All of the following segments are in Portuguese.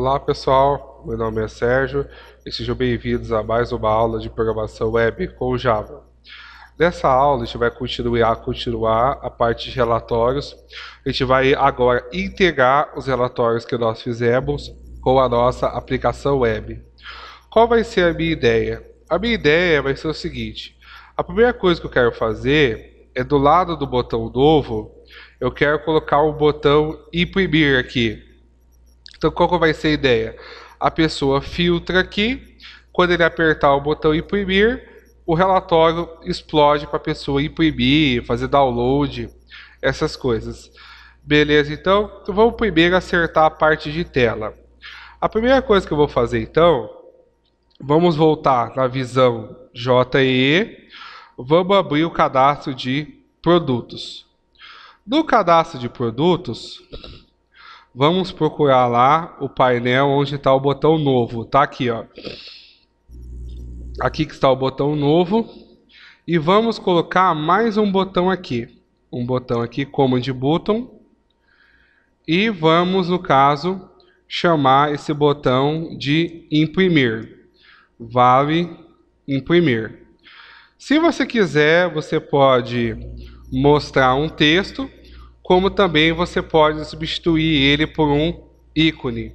Olá pessoal, meu nome é Sérgio e sejam bem-vindos a mais uma aula de programação web com Java. Nessa aula a gente vai continuar, continuar a parte de relatórios. A gente vai agora integrar os relatórios que nós fizemos com a nossa aplicação web. Qual vai ser a minha ideia? A minha ideia vai ser o seguinte. A primeira coisa que eu quero fazer é do lado do botão novo, eu quero colocar o botão imprimir aqui. Então, qual vai ser a ideia? A pessoa filtra aqui, quando ele apertar o botão imprimir, o relatório explode para a pessoa imprimir, fazer download, essas coisas. Beleza, então, então vamos primeiro acertar a parte de tela. A primeira coisa que eu vou fazer então, vamos voltar na visão JE, vamos abrir o cadastro de produtos. No cadastro de produtos, Vamos procurar lá o painel onde está o botão novo. Tá aqui, ó. Aqui que está o botão novo. E vamos colocar mais um botão aqui. Um botão aqui, Command Button. E vamos, no caso, chamar esse botão de imprimir. Vale imprimir. Se você quiser, você pode mostrar um texto como também você pode substituir ele por um ícone.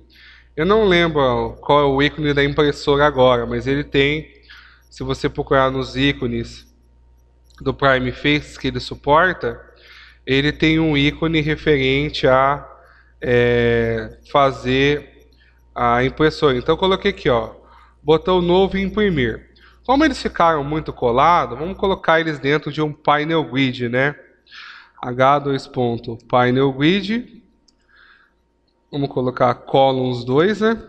Eu não lembro qual é o ícone da impressora agora, mas ele tem, se você procurar nos ícones do Prime Face que ele suporta, ele tem um ícone referente a é, fazer a impressora. Então eu coloquei aqui, ó, botão novo e imprimir. Como eles ficaram muito colados, vamos colocar eles dentro de um panel grid, né? h2 ponto panel vamos colocar columns 2, né?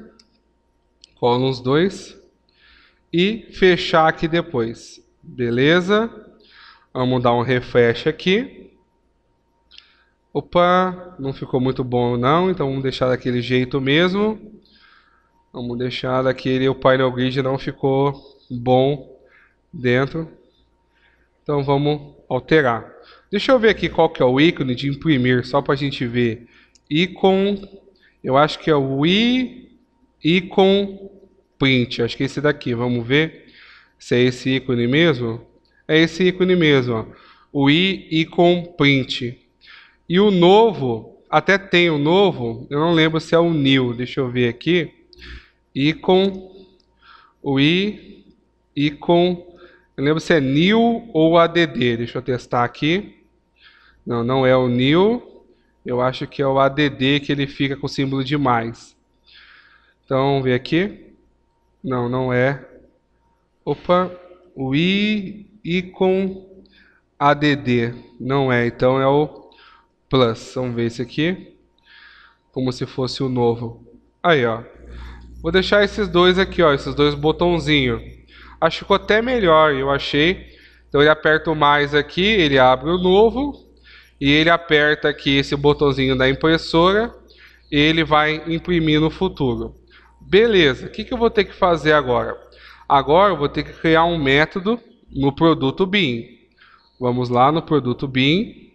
Columns 2 e fechar aqui depois, beleza? Vamos dar um refresh aqui. Opa, não ficou muito bom não, então vamos deixar daquele jeito mesmo. Vamos deixar daquele, o painel grid não ficou bom dentro. Então vamos alterar. Deixa eu ver aqui qual que é o ícone de imprimir, só para a gente ver. Icon, eu acho que é o i, icon print, acho que é esse daqui, vamos ver se é esse ícone mesmo. É esse ícone mesmo, ó. o i, icon print. E o novo, até tem o novo, eu não lembro se é o new, deixa eu ver aqui. Icon, o i, icon, eu lembro se é new ou add, deixa eu testar aqui. Não, não é o new. Eu acho que é o add que ele fica com o símbolo de mais. Então, vem aqui. Não, não é. Opa, o i add. Não é, então é o plus. Vamos ver esse aqui. Como se fosse o novo. Aí, ó. Vou deixar esses dois aqui, ó, esses dois botãozinhos. Acho que ficou até melhor, eu achei. Então ele aperta o mais aqui, ele abre o novo e ele aperta aqui esse botãozinho da impressora e ele vai imprimir no futuro. Beleza, o que, que eu vou ter que fazer agora? Agora eu vou ter que criar um método no produto BIM. Vamos lá no produto BIM.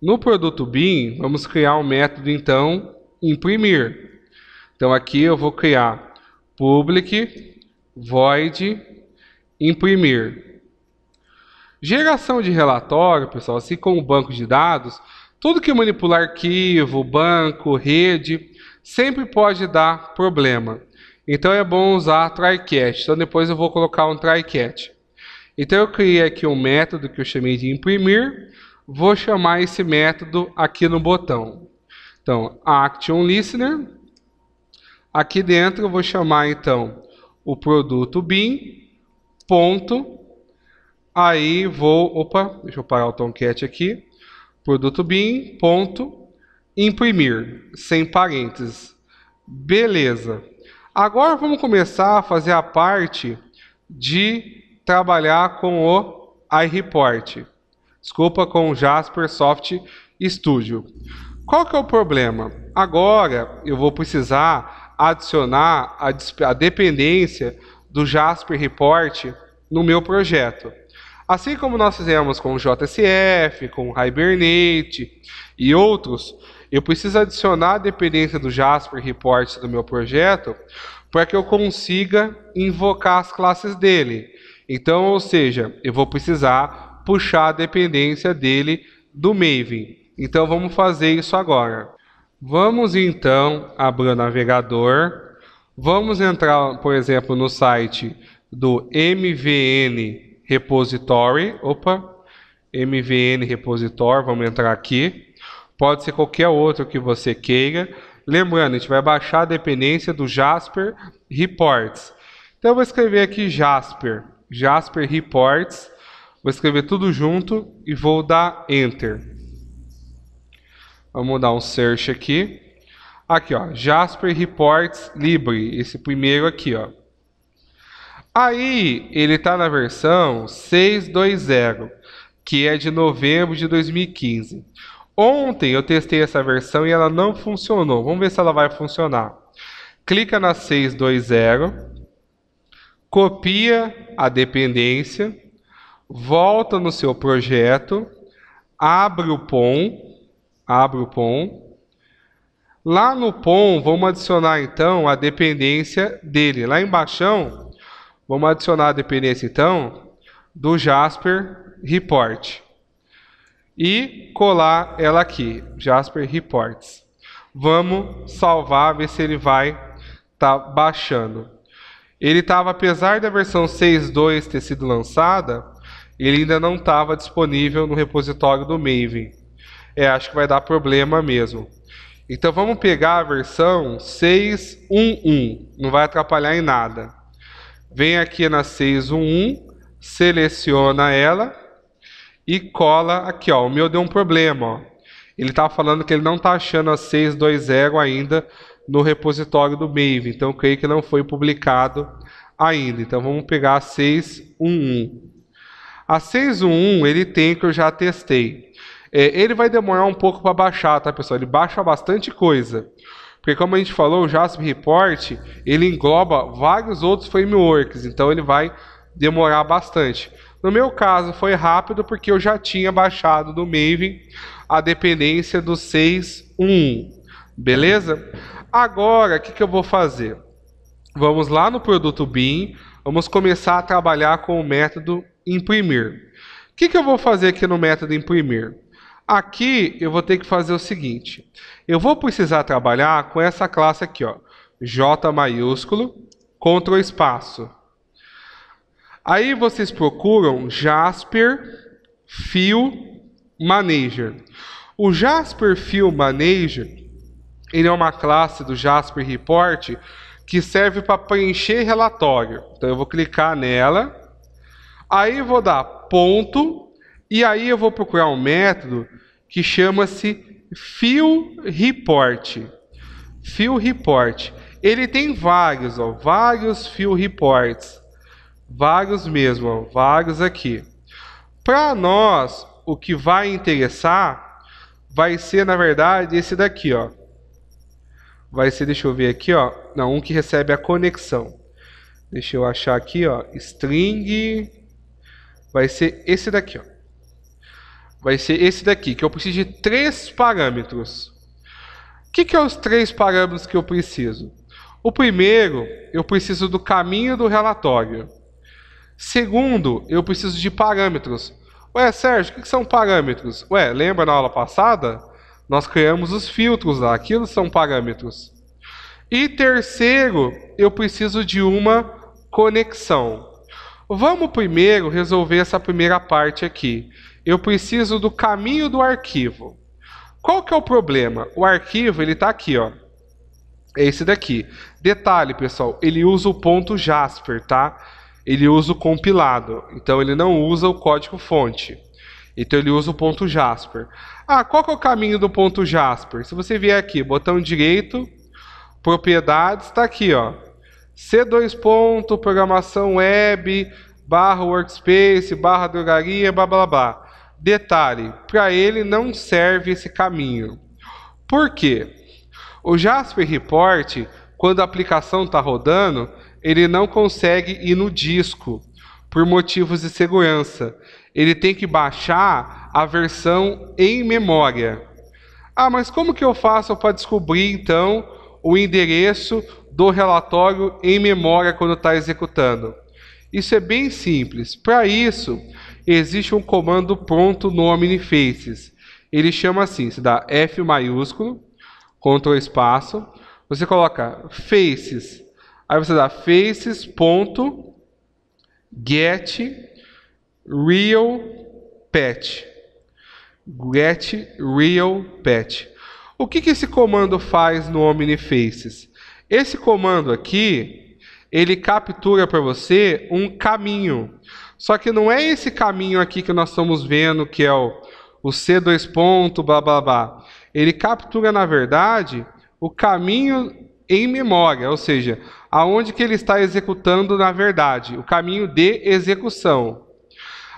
No produto BIM, vamos criar um método então imprimir. Então aqui eu vou criar public void imprimir. Geração de relatório, pessoal, assim como banco de dados, tudo que manipular arquivo, banco, rede, sempre pode dar problema. Então é bom usar trycat. Então depois eu vou colocar um trycat. Então eu criei aqui um método que eu chamei de imprimir. Vou chamar esse método aqui no botão. Então, action listener. Aqui dentro eu vou chamar então o produto bin ponto Aí vou, opa, deixa eu parar o Tomcat aqui. Produto bin, ponto, imprimir, sem parênteses. Beleza. Agora vamos começar a fazer a parte de trabalhar com o iReport. Desculpa, com o Jasper Soft Studio. Qual que é o problema? Agora eu vou precisar adicionar a, a dependência do Jasper Report no meu projeto. Assim como nós fizemos com o JSF, com o Hibernate e outros, eu preciso adicionar a dependência do Jasper Reports do meu projeto para que eu consiga invocar as classes dele. Então, ou seja, eu vou precisar puxar a dependência dele do Maven. Então, vamos fazer isso agora. Vamos então abrir o navegador. Vamos entrar, por exemplo, no site do MVN repository, opa, MVN repository, vamos entrar aqui. Pode ser qualquer outro que você queira. Lembrando, a gente vai baixar a dependência do Jasper Reports. Então eu vou escrever aqui Jasper, Jasper Reports. Vou escrever tudo junto e vou dar Enter. Vamos dar um search aqui. Aqui, ó, Jasper Reports Libre, esse primeiro aqui, ó. Aí ele está na versão 620, que é de novembro de 2015. Ontem eu testei essa versão e ela não funcionou. Vamos ver se ela vai funcionar. Clica na 620, copia a dependência, volta no seu projeto, abre o POM, abre o POM, Lá no POM, vamos adicionar então a dependência dele. Lá embaixo, Vamos adicionar a dependência, então, do Jasper Report. E colar ela aqui, Jasper Reports. Vamos salvar, ver se ele vai tá baixando. Ele estava, apesar da versão 6.2 ter sido lançada, ele ainda não estava disponível no repositório do Maven. É, acho que vai dar problema mesmo. Então vamos pegar a versão 6.1.1, não vai atrapalhar em nada vem aqui na 611, seleciona ela e cola aqui, ó. O meu deu um problema, ó. Ele tá falando que ele não tá achando a 620 ainda no repositório do Maven, então creio que não foi publicado ainda. Então vamos pegar a 611. A 611 ele tem que eu já testei. É, ele vai demorar um pouco para baixar, tá pessoal? Ele baixa bastante coisa. Porque como a gente falou, o JASP Report, ele engloba vários outros frameworks, então ele vai demorar bastante. No meu caso, foi rápido porque eu já tinha baixado do Maven a dependência do 6.1. Beleza? Agora, o que, que eu vou fazer? Vamos lá no produto BIM, vamos começar a trabalhar com o método imprimir. O que, que eu vou fazer aqui no método imprimir? Aqui eu vou ter que fazer o seguinte. Eu vou precisar trabalhar com essa classe aqui, ó, J maiúsculo, contra espaço. Aí vocês procuram Jasper Fill Manager. O Jasper Fill Manager, ele é uma classe do Jasper Report que serve para preencher relatório. Então eu vou clicar nela, aí vou dar ponto e aí eu vou procurar um método que chama-se Fio Report. Fio Report. Ele tem vários, ó, vários Fio Reports. Vários mesmo, ó, vários aqui. Para nós, o que vai interessar vai ser, na verdade, esse daqui, ó. Vai ser, deixa eu ver aqui, ó. Não, um que recebe a conexão. Deixa eu achar aqui, ó. String. Vai ser esse daqui, ó vai ser esse daqui, que eu preciso de três parâmetros. O que, que é os três parâmetros que eu preciso? O primeiro, eu preciso do caminho do relatório. Segundo, eu preciso de parâmetros. Ué, Sérgio, o que são parâmetros? Ué, lembra na aula passada? Nós criamos os filtros lá, aquilo são parâmetros. E terceiro, eu preciso de uma conexão. Vamos primeiro resolver essa primeira parte aqui eu preciso do caminho do arquivo. Qual que é o problema? O arquivo ele está aqui, ó. É esse daqui. Detalhe, pessoal, ele usa o ponto Jasper, tá? Ele usa o compilado, então ele não usa o código-fonte. Então ele usa o ponto Jasper. Ah, qual que é o caminho do ponto Jasper? Se você vier aqui, botão direito, propriedades, está aqui, ó. C2 ponto, programação web, barra workspace, barra drogaria, blá blá blá. Detalhe: para ele não serve esse caminho. Por quê? O Jasper Report, quando a aplicação está rodando, ele não consegue ir no disco por motivos de segurança. Ele tem que baixar a versão em memória. Ah, mas como que eu faço para descobrir então o endereço do relatório em memória quando está executando? Isso é bem simples. Para isso, existe um comando pronto no OmniFaces. Ele chama assim, você dá F maiúsculo, Ctrl espaço, você coloca faces, aí você dá faces ponto real get real O que, que esse comando faz no OmniFaces? Esse comando aqui, ele captura para você um caminho. Só que não é esse caminho aqui que nós estamos vendo, que é o, o C2 ponto, blá blá blá. Ele captura, na verdade, o caminho em memória, ou seja, aonde que ele está executando na verdade, o caminho de execução.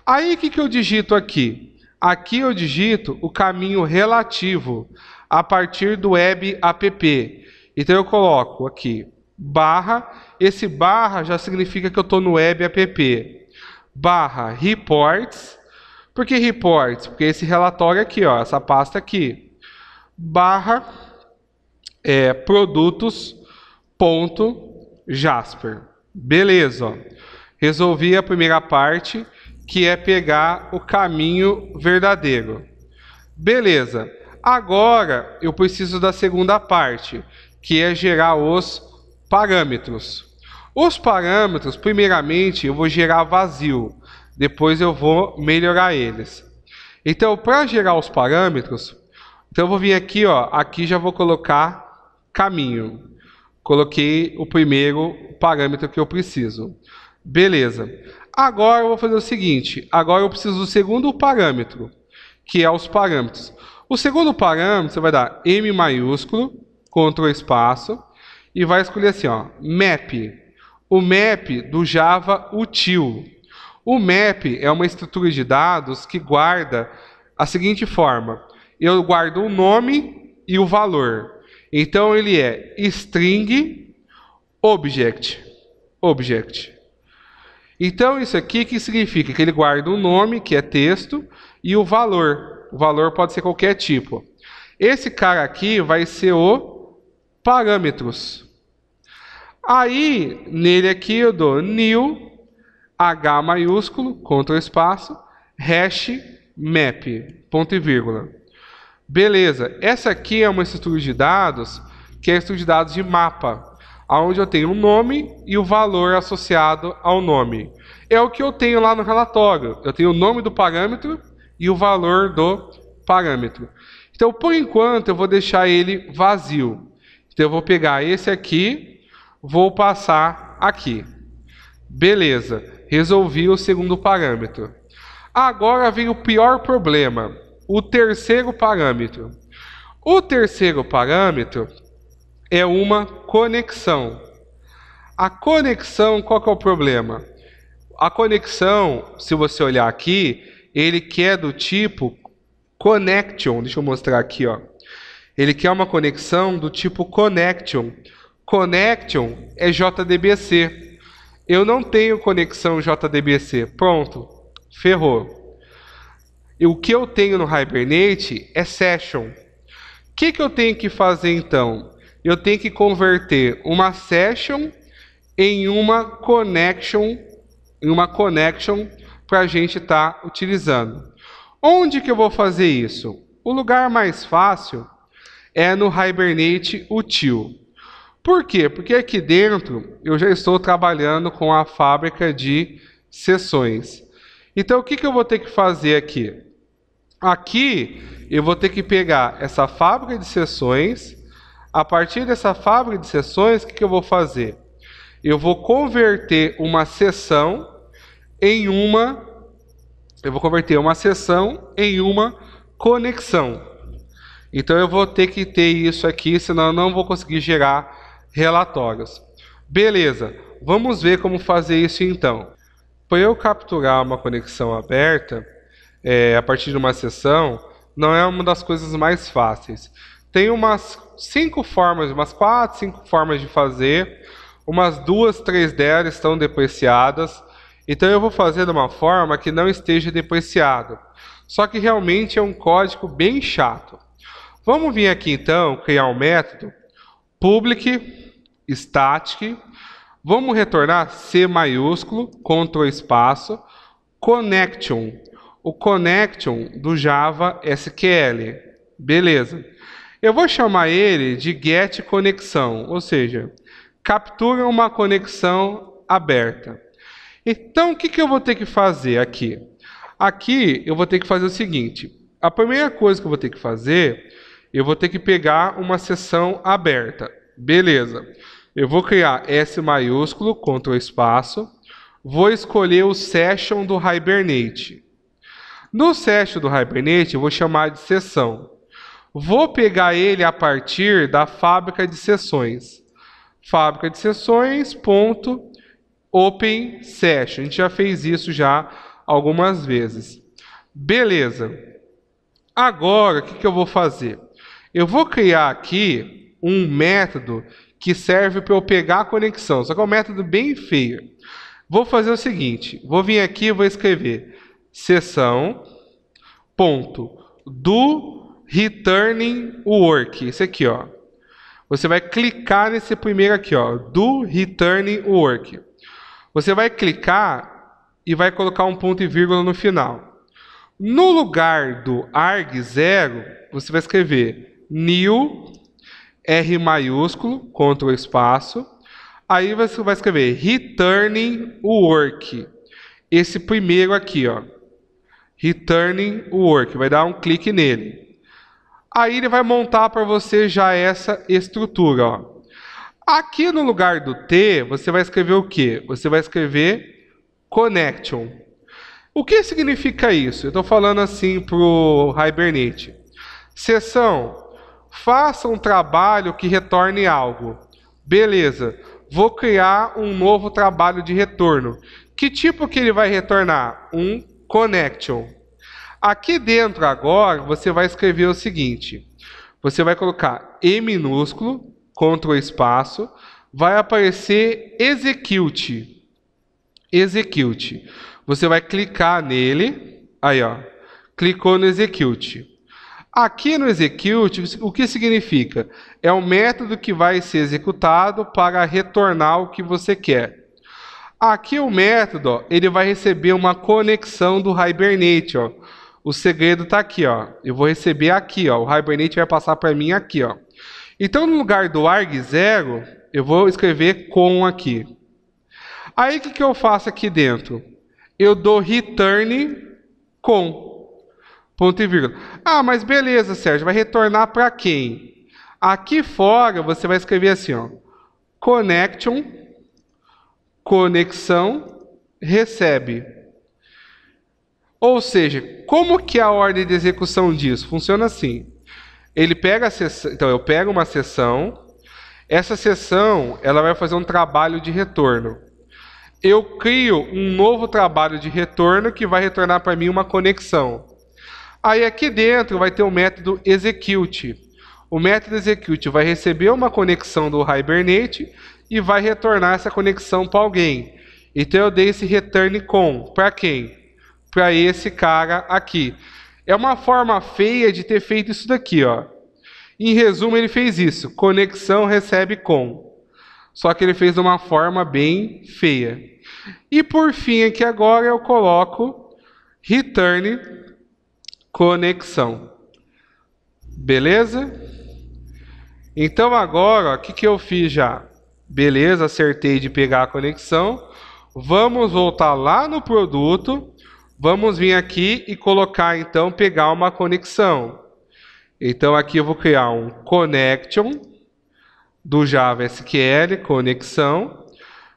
Aí o que, que eu digito aqui? Aqui eu digito o caminho relativo a partir do web app. Então eu coloco aqui barra, esse barra já significa que eu estou no web app barra reports. Por que reports? Porque esse relatório aqui, ó, essa pasta aqui, barra é, produtos.jasper. Beleza, ó. resolvi a primeira parte, que é pegar o caminho verdadeiro. Beleza, agora eu preciso da segunda parte, que é gerar os parâmetros. Os parâmetros, primeiramente, eu vou gerar vazio, depois eu vou melhorar eles. Então, para gerar os parâmetros, então eu vou vir aqui, ó, aqui já vou colocar caminho. Coloquei o primeiro parâmetro que eu preciso. Beleza. Agora eu vou fazer o seguinte, agora eu preciso do segundo parâmetro, que é os parâmetros. O segundo parâmetro, você vai dar M maiúsculo, CTRL espaço, e vai escolher assim, ó, map o map do Java Util. O map é uma estrutura de dados que guarda a seguinte forma: eu guardo o nome e o valor. Então ele é string object. Object. Então isso aqui que significa que ele guarda o nome, que é texto, e o valor. O valor pode ser qualquer tipo. Esse cara aqui vai ser o parâmetros. Aí, nele aqui eu dou new, H maiúsculo, contra o espaço, hash map, ponto e vírgula. Beleza, essa aqui é uma estrutura de dados, que é a estrutura de dados de mapa, onde eu tenho o um nome e o valor associado ao nome. É o que eu tenho lá no relatório, eu tenho o nome do parâmetro e o valor do parâmetro. Então, por enquanto, eu vou deixar ele vazio. Então, eu vou pegar esse aqui, Vou passar aqui. Beleza, resolvi o segundo parâmetro. Agora vem o pior problema, o terceiro parâmetro. O terceiro parâmetro é uma conexão. A conexão, qual é o problema? A conexão, se você olhar aqui, ele quer do tipo connection. Deixa eu mostrar aqui, ó. Ele quer uma conexão do tipo connection. Connection é JDBC. Eu não tenho conexão JDBC. Pronto, ferrou. E o que eu tenho no Hibernate é session. O que, que eu tenho que fazer então? Eu tenho que converter uma session em uma connection, em uma connection para a gente estar tá utilizando. Onde que eu vou fazer isso? O lugar mais fácil é no Hibernate Util. Por quê? Porque aqui dentro eu já estou trabalhando com a fábrica de sessões. Então o que, que eu vou ter que fazer aqui? Aqui eu vou ter que pegar essa fábrica de sessões. A partir dessa fábrica de sessões, o que, que eu vou fazer? Eu vou converter uma sessão em uma. Eu vou converter uma sessão em uma conexão. Então eu vou ter que ter isso aqui, senão eu não vou conseguir gerar relatórios. Beleza, vamos ver como fazer isso então. Para eu capturar uma conexão aberta, é, a partir de uma sessão, não é uma das coisas mais fáceis. Tem umas cinco formas, umas quatro, cinco formas de fazer. Umas duas, três delas estão depreciadas. Então eu vou fazer de uma forma que não esteja depreciado. Só que realmente é um código bem chato. Vamos vir aqui então criar um método public static. Vamos retornar C maiúsculo, Ctrl espaço, connection. O connection do Java SQL. Beleza. Eu vou chamar ele de get conexão, ou seja, captura uma conexão aberta. Então, o que, que eu vou ter que fazer aqui? Aqui eu vou ter que fazer o seguinte. A primeira coisa que eu vou ter que fazer eu vou ter que pegar uma sessão aberta. Beleza. Eu vou criar S maiúsculo, Ctrl espaço. Vou escolher o session do Hibernate. No session do Hibernate, eu vou chamar de sessão. Vou pegar ele a partir da fábrica de sessões. Fábrica de sessões, ponto, open session. A gente já fez isso já algumas vezes. Beleza. Agora, o que, que eu vou fazer? Eu vou criar aqui um método que serve para eu pegar a conexão, só que é um método bem feio. Vou fazer o seguinte, vou vir aqui e vou escrever sessão ponto do returning work, esse aqui, ó. Você vai clicar nesse primeiro aqui, ó, do returning work. Você vai clicar e vai colocar um ponto e vírgula no final. No lugar do arg0, você vai escrever new, R maiúsculo, contra o espaço. Aí você vai escrever returning work. Esse primeiro aqui, ó. Returning work. Vai dar um clique nele. Aí ele vai montar para você já essa estrutura, ó. Aqui no lugar do T, você vai escrever o quê? Você vai escrever connection. O que significa isso? Eu estou falando assim para o Hibernate. Sessão, faça um trabalho que retorne algo. Beleza, vou criar um novo trabalho de retorno. Que tipo que ele vai retornar? Um connection. Aqui dentro agora você vai escrever o seguinte: você vai colocar E minúsculo, contra o espaço, vai aparecer execute. Execute. Você vai clicar nele, aí ó, clicou no execute. Aqui no execute, o que significa? É um método que vai ser executado para retornar o que você quer. Aqui o método, ele vai receber uma conexão do Hibernate, ó. O segredo está aqui, ó. Eu vou receber aqui, ó. O Hibernate vai passar para mim aqui, ó. Então, no lugar do arg0, eu vou escrever com aqui. Aí, o que, que eu faço aqui dentro? Eu dou return com. Ponto e vírgula. Ah, mas beleza, Sérgio, vai retornar para quem? Aqui fora você vai escrever assim, ó. Connection, conexão, recebe. Ou seja, como que é a ordem de execução disso? Funciona assim. Ele pega a sessão, então eu pego uma sessão, essa sessão ela vai fazer um trabalho de retorno. Eu crio um novo trabalho de retorno que vai retornar para mim uma conexão. Aí aqui dentro vai ter o método execute. O método execute vai receber uma conexão do Hibernate e vai retornar essa conexão para alguém. Então eu dei esse return com para quem? Para esse cara aqui. É uma forma feia de ter feito isso daqui, ó. Em resumo, ele fez isso. Conexão recebe com. Só que ele fez de uma forma bem feia. E por fim, aqui agora eu coloco return conexão. Beleza? Então agora, o que, que eu fiz já? Beleza, acertei de pegar a conexão. Vamos voltar lá no produto. Vamos vir aqui e colocar, então, pegar uma conexão. Então aqui eu vou criar um connection do Java SQL, conexão.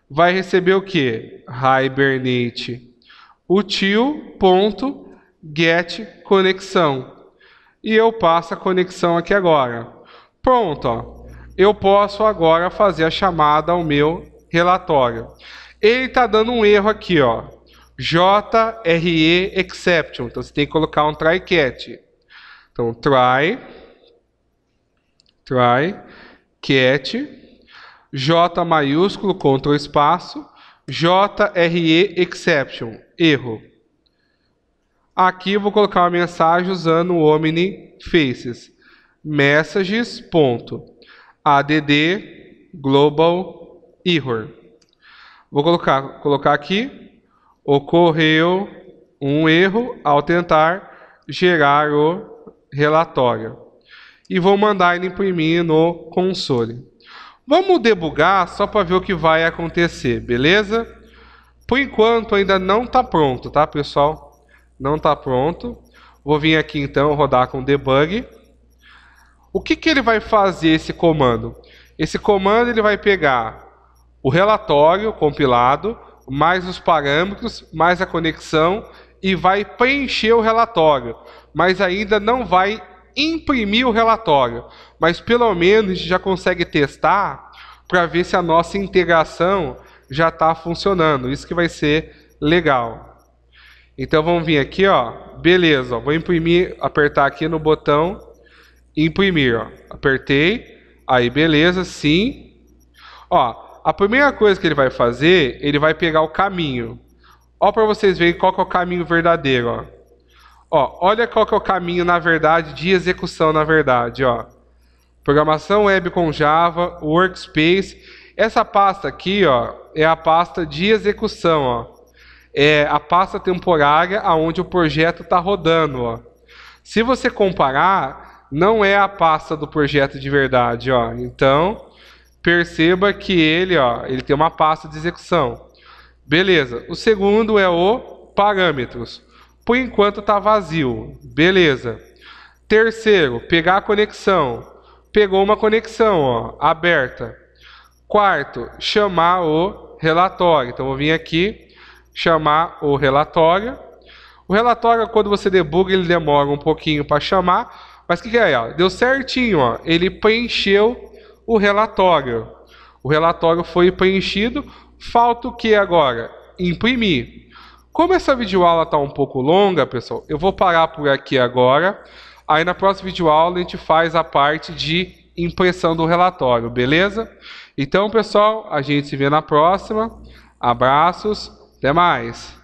Vai receber o que? Hibernate util ponto get conexão. E eu passo a conexão aqui agora. Pronto, ó. eu posso agora fazer a chamada ao meu relatório. Ele está dando um erro aqui, ó. JRE exception. Então você tem que colocar um try catch. Então try try cat J maiúsculo Ctrl espaço JRE exception, erro. Aqui eu vou colocar uma mensagem usando o Omni Faces. Messages. Ponto, add global error. Vou colocar, colocar aqui. Ocorreu um erro ao tentar gerar o relatório. E vou mandar ele imprimir no console. Vamos debugar só para ver o que vai acontecer, beleza? Por enquanto ainda não está pronto, tá pessoal? não está pronto. Vou vir aqui então rodar com debug. O que, que ele vai fazer esse comando? Esse comando ele vai pegar o relatório compilado, mais os parâmetros, mais a conexão e vai preencher o relatório, mas ainda não vai imprimir o relatório. Mas pelo menos a gente já consegue testar para ver se a nossa integração já está funcionando. Isso que vai ser legal. Então vamos vir aqui, ó. Beleza, ó. vou imprimir, apertar aqui no botão imprimir, ó. Apertei. Aí, beleza, sim. Ó, a primeira coisa que ele vai fazer, ele vai pegar o caminho. Ó para vocês verem qual que é o caminho verdadeiro, ó. Ó, olha qual que é o caminho na verdade de execução na verdade, ó. Programação web com Java, workspace. Essa pasta aqui, ó, é a pasta de execução, ó é a pasta temporária aonde o projeto está rodando. Ó. Se você comparar, não é a pasta do projeto de verdade. Ó. Então, perceba que ele, ó, ele tem uma pasta de execução. Beleza. O segundo é o parâmetros. Por enquanto está vazio. Beleza. Terceiro, pegar a conexão. Pegou uma conexão ó, aberta. Quarto, chamar o relatório. Então, vou vir aqui chamar o relatório. O relatório, quando você debuga, ele demora um pouquinho para chamar, mas o que, que é? Ó? Deu certinho, ó, ele preencheu o relatório. O relatório foi preenchido, falta o que agora? Imprimir. Como essa videoaula está um pouco longa, pessoal, eu vou parar por aqui agora. Aí na próxima videoaula a gente faz a parte de impressão do relatório, beleza? Então, pessoal, a gente se vê na próxima. Abraços. Até mais.